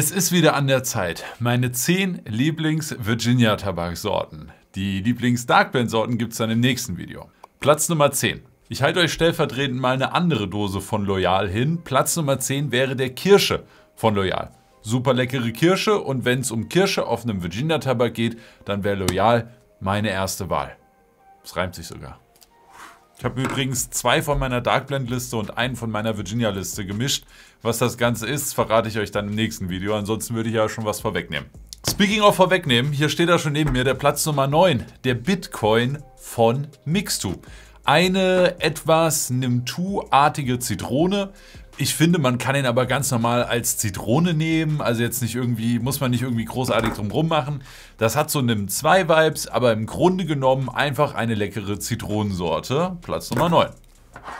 Es ist wieder an der Zeit. Meine 10 Lieblings-Virginia-Tabaksorten. Die lieblings darkband sorten gibt es dann im nächsten Video. Platz Nummer 10. Ich halte euch stellvertretend mal eine andere Dose von Loyal hin. Platz Nummer 10 wäre der Kirsche von Loyal. Super leckere Kirsche und wenn es um Kirsche auf einem Virginia-Tabak geht, dann wäre Loyal meine erste Wahl. Es reimt sich sogar. Ich habe übrigens zwei von meiner Darkblend-Liste und einen von meiner Virginia-Liste gemischt. Was das Ganze ist, verrate ich euch dann im nächsten Video. Ansonsten würde ich ja schon was vorwegnehmen. Speaking of vorwegnehmen, hier steht da schon neben mir der Platz Nummer 9, der Bitcoin von Mixtu. Eine etwas Nimtu-artige Zitrone ich finde, man kann ihn aber ganz normal als Zitrone nehmen. Also jetzt nicht irgendwie, muss man nicht irgendwie großartig drumrum machen. Das hat so einen zwei Vibes, aber im Grunde genommen einfach eine leckere Zitronensorte. Platz Nummer 9.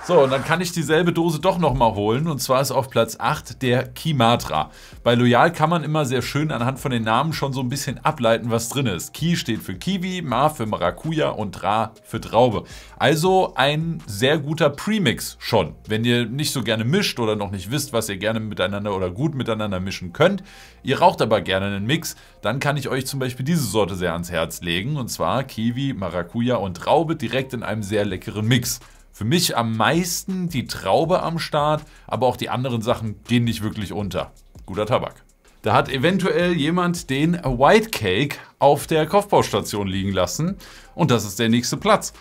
So, und dann kann ich dieselbe Dose doch nochmal holen. Und zwar ist auf Platz 8 der Kimatra. Bei Loyal kann man immer sehr schön anhand von den Namen schon so ein bisschen ableiten, was drin ist. Ki steht für Kiwi, Ma für Maracuja und Ra für Traube. Also ein sehr guter Premix schon. Wenn ihr nicht so gerne mischt oder noch nicht wisst, was ihr gerne miteinander oder gut miteinander mischen könnt, ihr raucht aber gerne einen Mix, dann kann ich euch zum Beispiel diese Sorte sehr ans Herz legen. Und zwar Kiwi, Maracuja und Traube direkt in einem sehr leckeren Mix. Für mich am meisten die Traube am Start, aber auch die anderen Sachen gehen nicht wirklich unter. Guter Tabak. Da hat eventuell jemand den White Cake auf der Kopfbaustation liegen lassen und das ist der nächste Platz.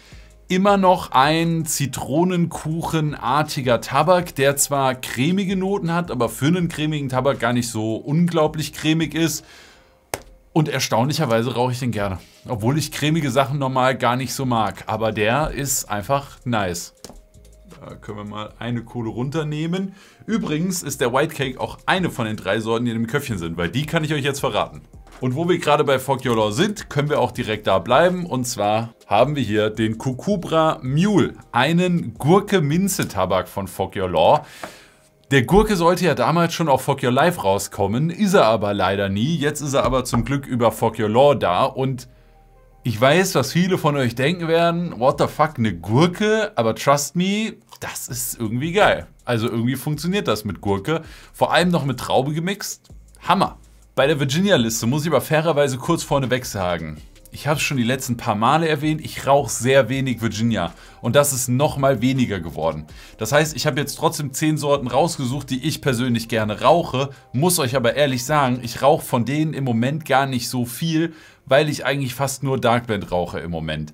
Immer noch ein Zitronenkuchenartiger Tabak, der zwar cremige Noten hat, aber für einen cremigen Tabak gar nicht so unglaublich cremig ist. Und erstaunlicherweise rauche ich den gerne. Obwohl ich cremige Sachen normal gar nicht so mag. Aber der ist einfach nice. Da können wir mal eine Kohle runternehmen. Übrigens ist der White Cake auch eine von den drei Sorten, die in dem Köpfchen sind, weil die kann ich euch jetzt verraten. Und wo wir gerade bei Fuck Your Law sind, können wir auch direkt da bleiben. Und zwar haben wir hier den Kukubra Mule, einen Gurke-Minze-Tabak von Fuck Your Law. Der Gurke sollte ja damals schon auf Fuck Your Life rauskommen, ist er aber leider nie. Jetzt ist er aber zum Glück über Fuck Your Law da und ich weiß, was viele von euch denken werden, what the fuck, eine Gurke, aber trust me, das ist irgendwie geil. Also irgendwie funktioniert das mit Gurke, vor allem noch mit Traube gemixt, Hammer. Bei der Virginia-Liste muss ich aber fairerweise kurz vorneweg sagen, ich habe es schon die letzten paar Male erwähnt, ich rauche sehr wenig Virginia und das ist nochmal weniger geworden. Das heißt, ich habe jetzt trotzdem 10 Sorten rausgesucht, die ich persönlich gerne rauche, muss euch aber ehrlich sagen, ich rauche von denen im Moment gar nicht so viel, weil ich eigentlich fast nur Dark Blend rauche im Moment.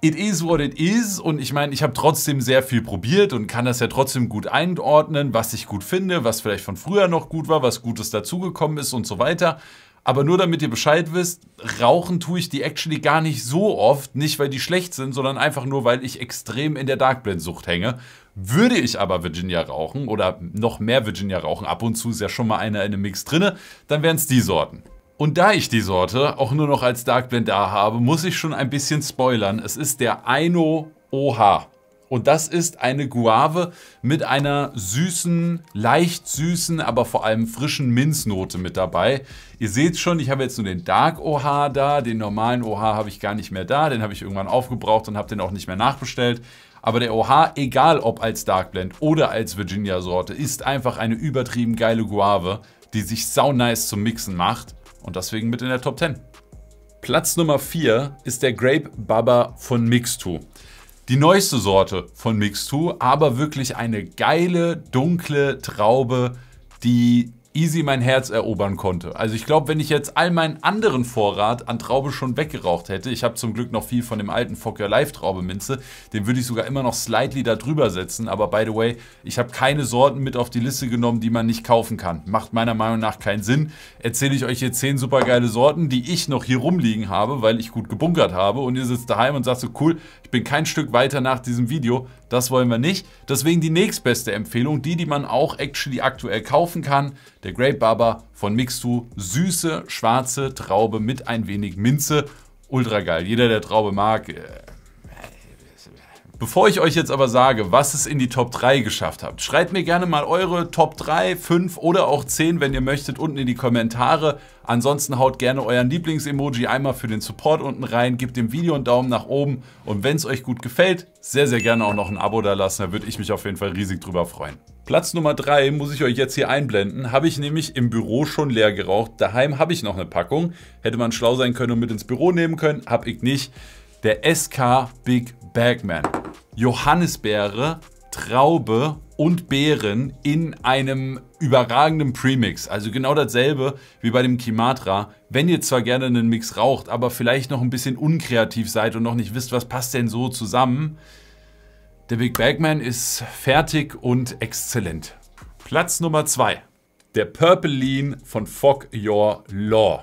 It is what it is und ich meine, ich habe trotzdem sehr viel probiert und kann das ja trotzdem gut einordnen, was ich gut finde, was vielleicht von früher noch gut war, was Gutes dazugekommen ist und so weiter. Aber nur damit ihr Bescheid wisst, rauchen tue ich die actually gar nicht so oft. Nicht, weil die schlecht sind, sondern einfach nur, weil ich extrem in der Darkblend-Sucht hänge. Würde ich aber Virginia rauchen oder noch mehr Virginia rauchen, ab und zu ist ja schon mal einer in einem Mix drinne, dann wären es die Sorten. Und da ich die Sorte auch nur noch als Darkblend da habe, muss ich schon ein bisschen spoilern. Es ist der Aino OH. Und das ist eine Guave mit einer süßen, leicht süßen, aber vor allem frischen Minznote mit dabei. Ihr seht schon, ich habe jetzt nur den Dark OH da, den normalen OH habe ich gar nicht mehr da, den habe ich irgendwann aufgebraucht und habe den auch nicht mehr nachbestellt. Aber der OH, egal ob als Dark Blend oder als Virginia Sorte, ist einfach eine übertrieben geile Guave, die sich sau nice zum Mixen macht und deswegen mit in der Top 10. Platz Nummer 4 ist der Grape Baba von Mixtu. Die neueste Sorte von Mix 2, aber wirklich eine geile, dunkle Traube, die easy mein Herz erobern konnte. Also ich glaube, wenn ich jetzt all meinen anderen Vorrat an Traube schon weggeraucht hätte, ich habe zum Glück noch viel von dem alten Fuck Your Life Traube Minze, den würde ich sogar immer noch slightly da drüber setzen, aber by the way, ich habe keine Sorten mit auf die Liste genommen, die man nicht kaufen kann. Macht meiner Meinung nach keinen Sinn. Erzähle ich euch hier 10 supergeile Sorten, die ich noch hier rumliegen habe, weil ich gut gebunkert habe und ihr sitzt daheim und sagt so, cool, ich bin kein Stück weiter nach diesem Video, das wollen wir nicht. Deswegen die nächstbeste Empfehlung, die, die man auch actually aktuell kaufen kann, der Grape Baba von Mixtu. Süße, schwarze Traube mit ein wenig Minze. Ultra geil. Jeder, der Traube mag, äh, Bevor ich euch jetzt aber sage, was es in die Top 3 geschafft habt, schreibt mir gerne mal eure Top 3, 5 oder auch 10, wenn ihr möchtet, unten in die Kommentare. Ansonsten haut gerne euren Lieblings-Emoji einmal für den Support unten rein, gebt dem Video einen Daumen nach oben und wenn es euch gut gefällt, sehr, sehr gerne auch noch ein Abo da lassen, da würde ich mich auf jeden Fall riesig drüber freuen. Platz Nummer 3 muss ich euch jetzt hier einblenden, habe ich nämlich im Büro schon leer geraucht, daheim habe ich noch eine Packung, hätte man schlau sein können und mit ins Büro nehmen können, habe ich nicht. Der SK Big Bagman. Johannisbeere, Traube und Beeren in einem überragenden Premix. Also genau dasselbe wie bei dem Kimatra. Wenn ihr zwar gerne einen Mix raucht, aber vielleicht noch ein bisschen unkreativ seid und noch nicht wisst, was passt denn so zusammen, der Big Bagman ist fertig und exzellent. Platz Nummer 2. Der Purple Lean von Fog Your Law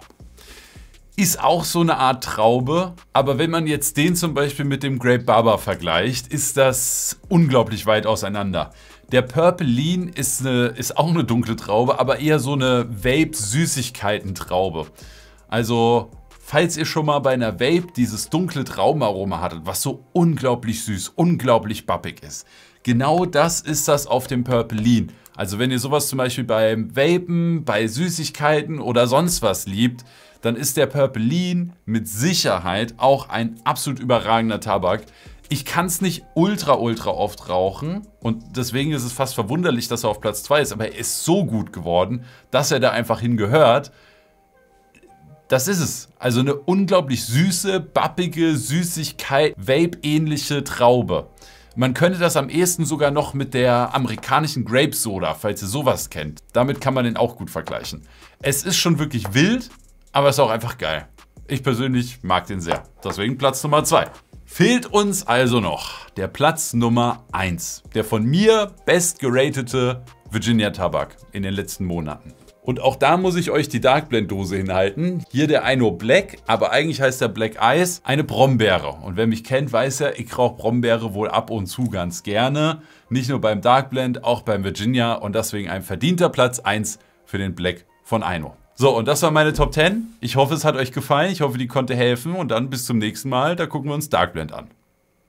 ist auch so eine Art Traube. Aber wenn man jetzt den zum Beispiel mit dem Grape Barber vergleicht, ist das unglaublich weit auseinander. Der Purple Lean ist, eine, ist auch eine dunkle Traube, aber eher so eine Vape-Süßigkeiten-Traube. Also Falls ihr schon mal bei einer Vape dieses dunkle Traumaroma hattet, was so unglaublich süß, unglaublich bappig ist. Genau das ist das auf dem Purple Lean. Also wenn ihr sowas zum Beispiel beim Vapen, bei Süßigkeiten oder sonst was liebt, dann ist der Purple Lean mit Sicherheit auch ein absolut überragender Tabak. Ich kann es nicht ultra, ultra oft rauchen und deswegen ist es fast verwunderlich, dass er auf Platz 2 ist, aber er ist so gut geworden, dass er da einfach hingehört. Das ist es. Also eine unglaublich süße, bappige Süßigkeit, Vape-ähnliche Traube. Man könnte das am ehesten sogar noch mit der amerikanischen Grape Soda, falls ihr sowas kennt. Damit kann man den auch gut vergleichen. Es ist schon wirklich wild, aber es ist auch einfach geil. Ich persönlich mag den sehr. Deswegen Platz Nummer 2. Fehlt uns also noch der Platz Nummer 1. Der von mir bestgeratete Virginia Tabak in den letzten Monaten. Und auch da muss ich euch die Dark Blend Dose hinhalten. Hier der Eino Black, aber eigentlich heißt der Black Ice eine Brombeere. Und wer mich kennt, weiß ja, ich rauche Brombeere wohl ab und zu ganz gerne. Nicht nur beim Dark Blend, auch beim Virginia und deswegen ein verdienter Platz 1 für den Black von Eino. So, und das war meine Top 10. Ich hoffe, es hat euch gefallen. Ich hoffe, die konnte helfen. Und dann bis zum nächsten Mal. Da gucken wir uns Dark Blend an.